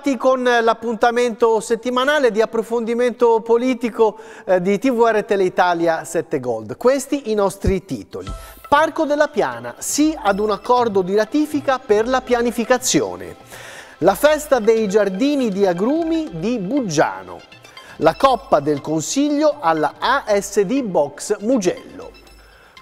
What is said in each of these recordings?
tornati con eh, l'appuntamento settimanale di approfondimento politico eh, di TVR Teleitalia 7 Gold. Questi i nostri titoli. Parco della Piana, sì ad un accordo di ratifica per la pianificazione. La festa dei giardini di agrumi di Buggiano. La Coppa del Consiglio alla ASD Box Mugello.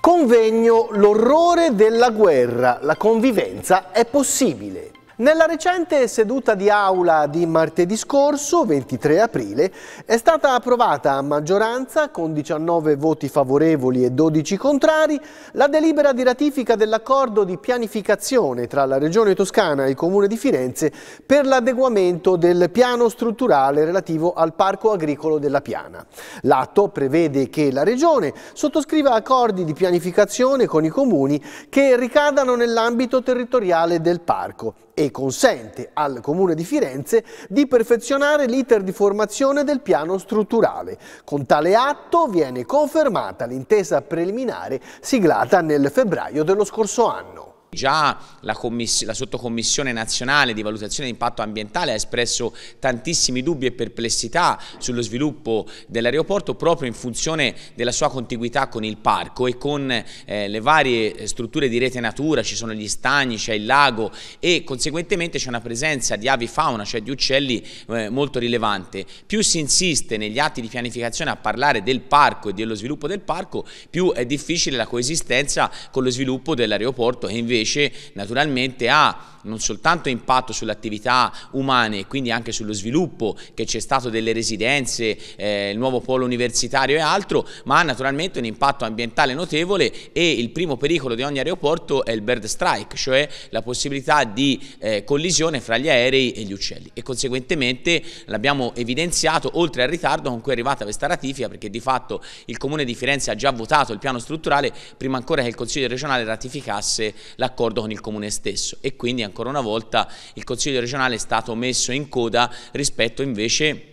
Convegno L'orrore della guerra, la convivenza è possibile. Nella recente seduta di aula di martedì scorso, 23 aprile, è stata approvata a maggioranza, con 19 voti favorevoli e 12 contrari, la delibera di ratifica dell'accordo di pianificazione tra la Regione Toscana e il Comune di Firenze per l'adeguamento del piano strutturale relativo al Parco Agricolo della Piana. L'atto prevede che la Regione sottoscriva accordi di pianificazione con i comuni che ricadano nell'ambito territoriale del parco e consente al Comune di Firenze di perfezionare l'iter di formazione del piano strutturale. Con tale atto viene confermata l'intesa preliminare siglata nel febbraio dello scorso anno. Già la, la, sottocommissione nazionale di valutazione di impatto ambientale ha espresso tantissimi dubbi e perplessità sullo sviluppo dell'aeroporto proprio in funzione della sua contiguità con il parco e con eh, le varie strutture di rete natura, ci sono gli stagni, c'è il lago e conseguentemente c'è una presenza di avifauna, cioè di uccelli eh, molto rilevante. Più si insiste negli atti di pianificazione a parlare del parco e dello sviluppo del parco, più è difficile la coesistenza con lo sviluppo dell'aeroporto che invece invece naturalmente ha non soltanto impatto sulle attività umane e quindi anche sullo sviluppo che c'è stato delle residenze, eh, il nuovo polo universitario e altro, ma ha naturalmente un impatto ambientale notevole e il primo pericolo di ogni aeroporto è il bird strike, cioè la possibilità di eh, collisione fra gli aerei e gli uccelli e conseguentemente l'abbiamo evidenziato oltre al ritardo con cui è arrivata questa ratifica perché di fatto il Comune di Firenze ha già votato il piano strutturale prima ancora che il Consiglio regionale ratificasse l'accordo con il Comune stesso e quindi ancora ancora una volta il Consiglio regionale è stato messo in coda rispetto invece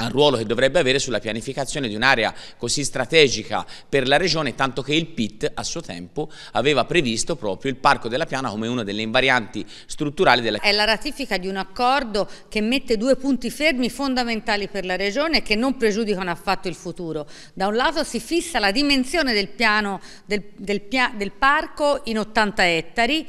al ruolo che dovrebbe avere sulla pianificazione di un'area così strategica per la regione, tanto che il PIT a suo tempo aveva previsto proprio il Parco della Piana come una delle invarianti strutturali della È la ratifica di un accordo che mette due punti fermi fondamentali per la regione e che non pregiudicano affatto il futuro. Da un lato si fissa la dimensione del, piano, del, del, del parco in 80 ettari,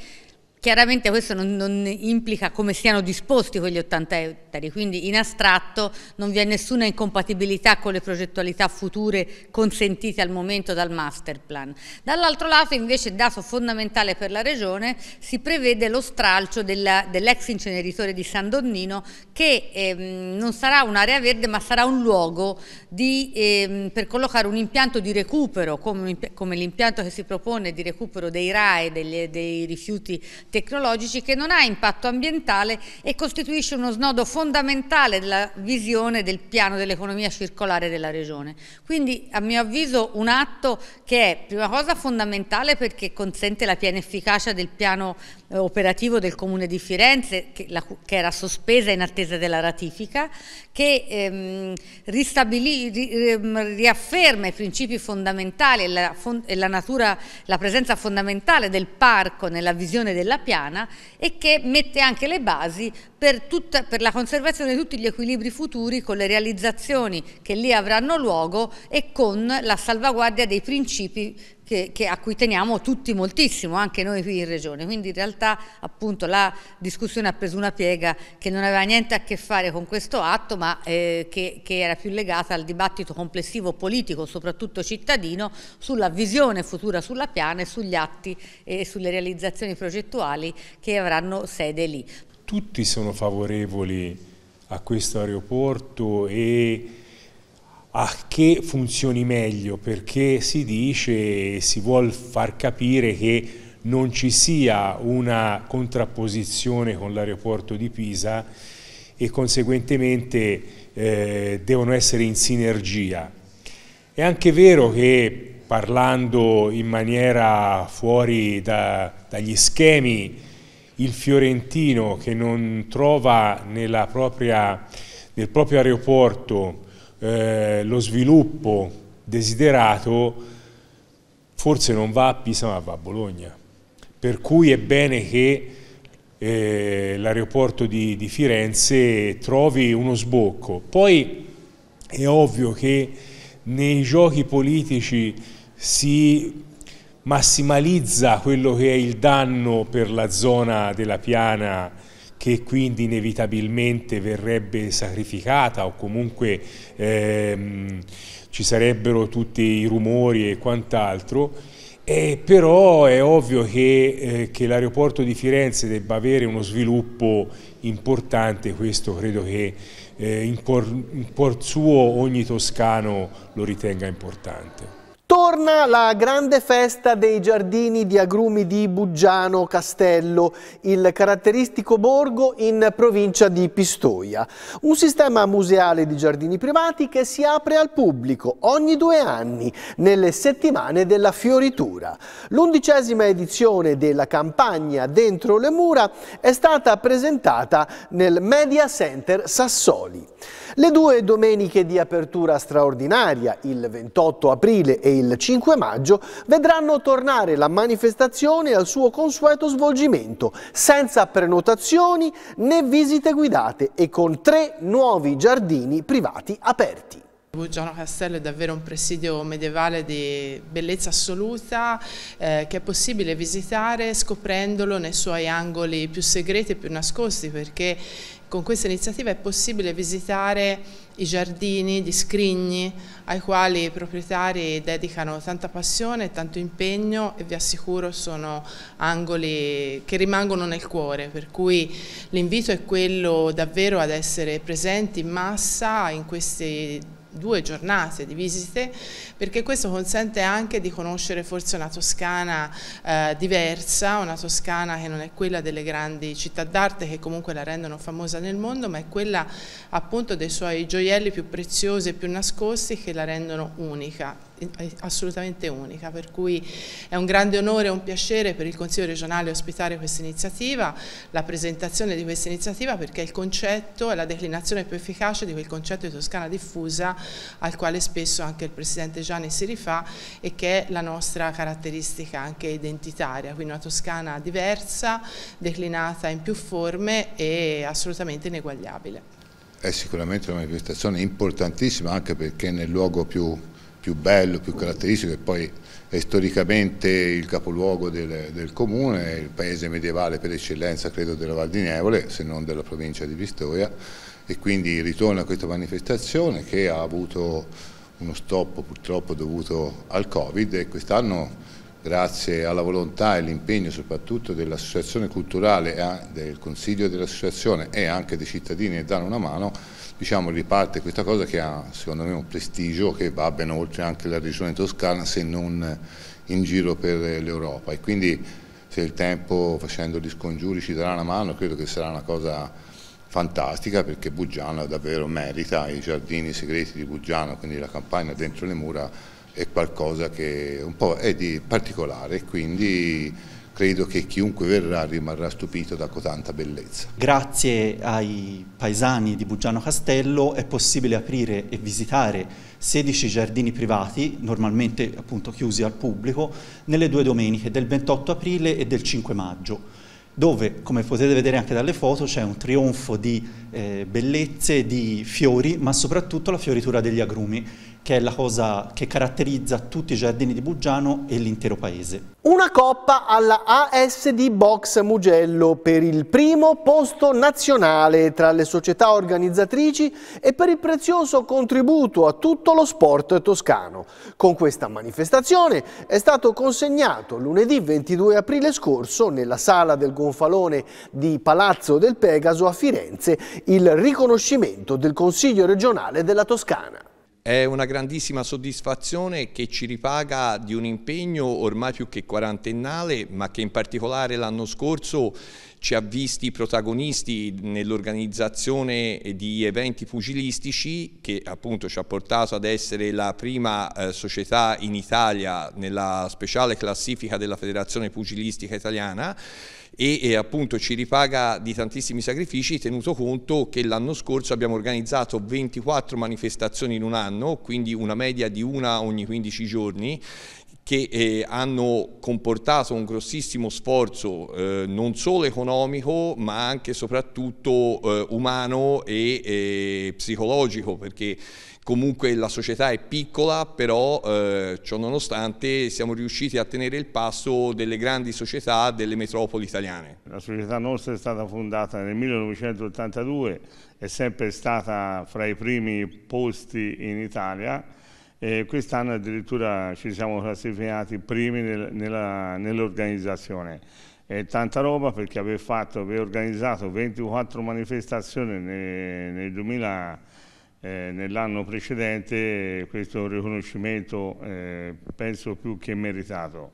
Chiaramente questo non, non, implica come siano disposti quegli 80 ettari, quindi in astratto non vi è nessuna incompatibilità con le progettualità future consentite al momento dal master plan. Dall'altro lato invece, dato fondamentale per la Regione, si prevede lo stralcio dell'ex dell inceneritore di San Donnino che ehm, non sarà un'area verde ma sarà un luogo di, ehm, per collocare un impianto di recupero come, come l'impianto che si propone di recupero dei RAE, dei, dei rifiuti tecnologici che non ha impatto ambientale e costituisce uno snodo fondamentale della visione del piano dell'economia circolare della Regione. Quindi a mio avviso un atto che è prima cosa fondamentale perché consente la piena efficacia del piano eh, operativo del Comune di Firenze che, la, che, era sospesa in attesa della ratifica, che ehm, ristabili, ri, ehm, riafferma i principi fondamentali e la, e la natura, la presenza fondamentale del parco nella visione della piana e che mette anche le basi per, tutta, per, la conservazione di tutti gli equilibri futuri con le realizzazioni che lì avranno luogo e con la salvaguardia dei principi che, che a cui teniamo tutti moltissimo, anche noi qui in Regione. Quindi in realtà appunto la discussione ha preso una piega che non aveva niente a che fare con questo atto, ma eh, che, che, era più legata al dibattito complessivo politico, soprattutto cittadino, sulla visione futura sulla piana e sugli atti e sulle realizzazioni progettuali che avranno sede lì. Tutti sono favorevoli a questo aeroporto e a che funzioni meglio perché si dice, e si vuole far capire che non ci sia una contrapposizione con l'aeroporto di Pisa e conseguentemente eh, devono essere in sinergia. È anche vero che parlando in maniera fuori da, dagli schemi, il fiorentino che non trova propria, nel proprio aeroporto eh, lo sviluppo desiderato forse non va a Pisa ma va a Bologna. Per cui è bene che eh, l'aeroporto di, di Firenze trovi uno sbocco. Poi è ovvio che nei giochi politici si massimalizza quello che è il danno per la zona della piana che quindi inevitabilmente verrebbe sacrificata o comunque ehm, ci sarebbero tutti i rumori e quant'altro, eh, però è ovvio che, eh, che l'aeroporto di Firenze debba avere uno sviluppo importante, questo credo che eh, in cuor, in cuor suo ogni toscano lo ritenga importante. Torna la grande festa dei giardini di agrumi di Buggiano Castello, il caratteristico borgo in provincia di Pistoia. Un sistema museale di giardini privati che si apre al pubblico ogni due anni, nelle settimane della fioritura. L'undicesima edizione della campagna Dentro le mura è stata presentata nel Media Center Sassoli. Le due domeniche di apertura straordinaria, il 28 aprile e il 5 maggio, vedranno tornare la manifestazione al suo consueto svolgimento, senza prenotazioni né visite guidate e con tre nuovi giardini privati aperti. Bugiano Castello è davvero un presidio medievale di bellezza assoluta eh, che è possibile visitare scoprendolo nei suoi angoli più segreti e più nascosti perché con questa iniziativa è possibile visitare i giardini di scrigni ai quali i proprietari dedicano tanta passione e tanto impegno e vi assicuro sono angoli che rimangono nel cuore, per cui l'invito è quello davvero ad essere presenti in massa in questi due giornate di visite perché questo consente anche di conoscere forse una Toscana eh, diversa, una Toscana che non è quella delle grandi città d'arte che comunque la rendono famosa nel mondo ma è quella appunto dei suoi gioielli più preziosi e più nascosti che la rendono unica assolutamente unica, per cui è un grande onore e un piacere per il Consiglio regionale ospitare questa iniziativa, la presentazione di questa iniziativa perché il concetto è la declinazione più efficace di quel concetto di Toscana diffusa al quale spesso anche il Presidente Gianni si rifà e che è la nostra caratteristica anche identitaria, quindi una Toscana diversa, declinata in più forme e assolutamente ineguagliabile. È sicuramente una manifestazione importantissima anche perché nel luogo più più bello, più caratteristico, e poi è storicamente il capoluogo del, del comune, il paese medievale per eccellenza credo della Val di Nevole, se non della provincia di Pistoia, e quindi ritorna questa manifestazione che ha avuto uno stop purtroppo dovuto al Covid e quest'anno grazie alla volontà e all'impegno soprattutto dell'associazione culturale, del consiglio dell'associazione e anche dei cittadini che danno una mano, diciamo, riparte questa cosa che ha secondo me un prestigio che va ben oltre anche la regione toscana se non in giro per l'Europa e quindi se il tempo facendo gli scongiuri ci darà una mano credo che sarà una cosa fantastica perché Buggiano davvero merita i giardini segreti di Buggiano quindi la campagna dentro le mura è qualcosa che un po' è di particolare quindi credo che chiunque verrà rimarrà stupito da cotanta bellezza. Grazie ai paesani di Buggiano Castello è possibile aprire e visitare 16 giardini privati, normalmente appunto chiusi al pubblico, nelle due domeniche del 28 aprile e del 5 maggio dove, come potete vedere anche dalle foto, c'è un trionfo di eh, bellezze, di fiori, ma soprattutto la fioritura degli agrumi che è la cosa che caratterizza tutti i giardini di Buggiano e l'intero paese. Una coppa alla ASD Box Mugello per il primo posto nazionale tra le società organizzatrici e per il prezioso contributo a tutto lo sport toscano. Con questa manifestazione è stato consegnato lunedì 22 aprile scorso nella sala del Gonfalone di Palazzo del Pegaso a Firenze il riconoscimento del Consiglio regionale della Toscana. È una grandissima soddisfazione che ci ripaga di un impegno ormai più che quarantennale, ma che in particolare l'anno scorso ci ha visti protagonisti nell'organizzazione di eventi pugilistici che appunto ci ha portato ad essere la prima eh, società in Italia nella speciale classifica della Federazione Pugilistica Italiana e, e appunto ci ripaga di tantissimi sacrifici tenuto conto che l'anno scorso abbiamo organizzato 24 manifestazioni in un anno, quindi una media di una ogni 15 giorni che eh, hanno comportato un grossissimo sforzo eh, non solo economico ma anche e soprattutto eh, umano e eh, psicologico perché comunque la società è piccola, però eh, ciò nonostante siamo riusciti a tenere il passo delle grandi società delle metropoli italiane. La società nostra è stata fondata nel 1982, è sempre stata fra i primi posti in Italia e quest'anno addirittura ci siamo classificati primi nel, nell'organizzazione. Nell è tanta roba perché aver, fatto, avevo organizzato 24 manifestazioni nel, nel 2000 eh, nell'anno precedente questo riconoscimento eh, penso più che meritato.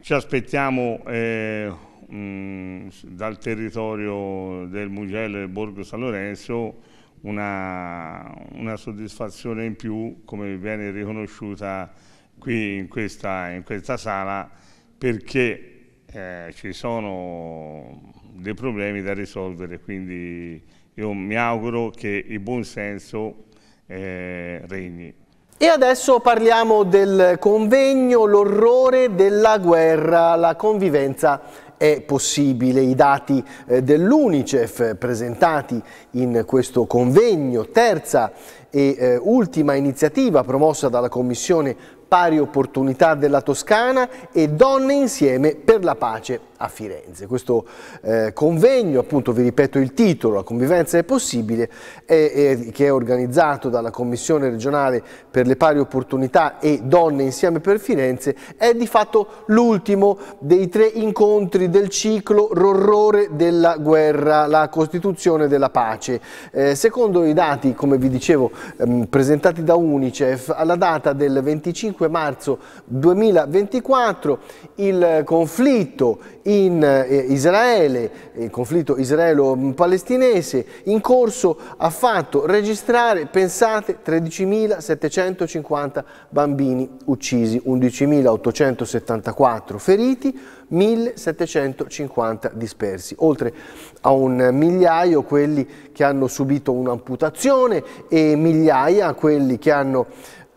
Ci aspettiamo eh, mh, dal territorio del Mugello e del Borgo San Lorenzo una, una, soddisfazione in più come viene riconosciuta qui in questa, in questa sala perché eh, ci sono dei problemi da risolvere, quindi io mi auguro che il buon senso eh, regni. E adesso parliamo del convegno L'orrore della guerra, la convivenza è possibile. I dati eh, dell'Unicef presentati in questo convegno, terza e eh, ultima iniziativa promossa dalla Commissione Pari opportunità della Toscana e Donne insieme per la pace a Firenze. Questo eh, convegno, appunto vi ripeto il titolo, La convivenza è possibile, è, è, che è organizzato dalla Commissione regionale per le pari opportunità e Donne insieme per Firenze, è di fatto l'ultimo dei tre incontri del ciclo Rorrore della guerra, la Costituzione della pace. Eh, secondo i dati, come vi dicevo, ehm, presentati da Unicef, alla data del 25 5 marzo 2024 il conflitto in eh, Israele, il conflitto israelo-palestinese in corso ha fatto registrare, pensate, 13.750 bambini uccisi, 11.874 feriti, 1.750 dispersi, oltre a un migliaio quelli che hanno subito un'amputazione e migliaia quelli che hanno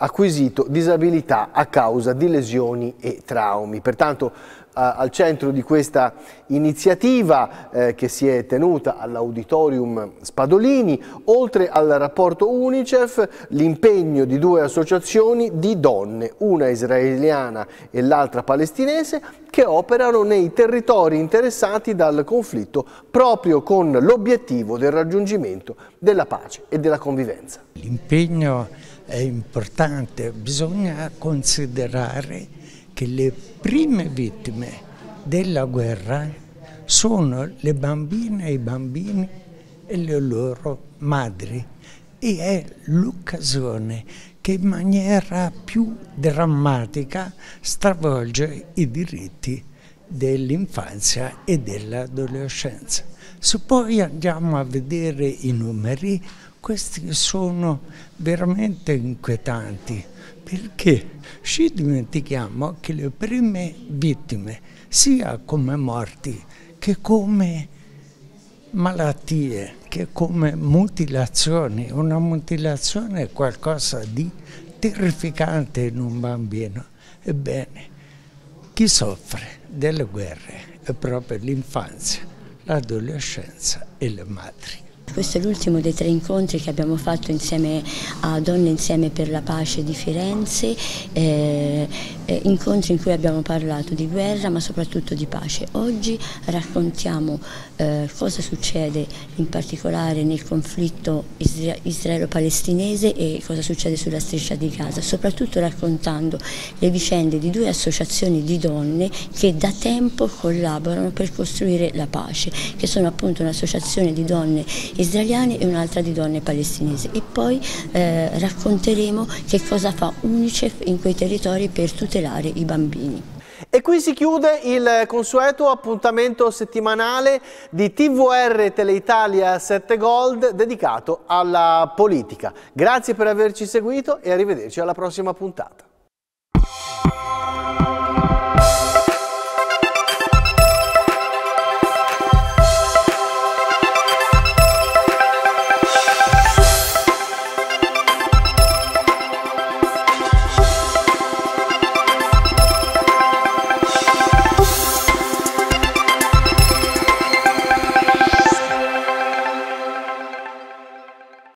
acquisito disabilità a causa di lesioni e traumi. Pertanto al centro di questa iniziativa eh, che si è tenuta all'Auditorium Spadolini, oltre al rapporto UNICEF, l'impegno di due associazioni di donne, una israeliana e l'altra palestinese, che operano nei territori interessati dal conflitto proprio con l'obiettivo del raggiungimento della pace e della convivenza. L'impegno è importante, bisogna considerare che le prime vittime della guerra sono le bambine e i bambini e le loro madri e è l'occasione che in maniera più drammatica stravolge i diritti dell'infanzia e dell'adolescenza. Se poi andiamo a vedere i numeri, questi sono veramente inquietanti perché ci dimentichiamo che le prime vittime, sia come morti che come malattie, che come mutilazioni, una mutilazione è qualcosa di terrificante in un bambino. Ebbene, chi soffre delle guerre è proprio l'infanzia, l'adolescenza e le madri. Questo è l'ultimo dei tre incontri che abbiamo fatto insieme a Donne Insieme per la Pace di Firenze. Eh, eh, incontri in cui abbiamo parlato di guerra ma soprattutto di pace. Oggi raccontiamo eh, cosa succede in particolare nel conflitto isra israelo-palestinese e cosa succede sulla striscia di Gaza, soprattutto raccontando le vicende di due associazioni di donne che da tempo collaborano per costruire la pace, che sono appunto un'associazione di donne israeliane e un'altra di donne palestinesi. E poi eh, racconteremo che cosa fa UNICEF in quei territori per tutelare tutelare i bambini. E qui si chiude il consueto appuntamento settimanale di TVR Teleitalia 7 Gold dedicato alla politica. Grazie per averci seguito e arrivederci alla prossima puntata.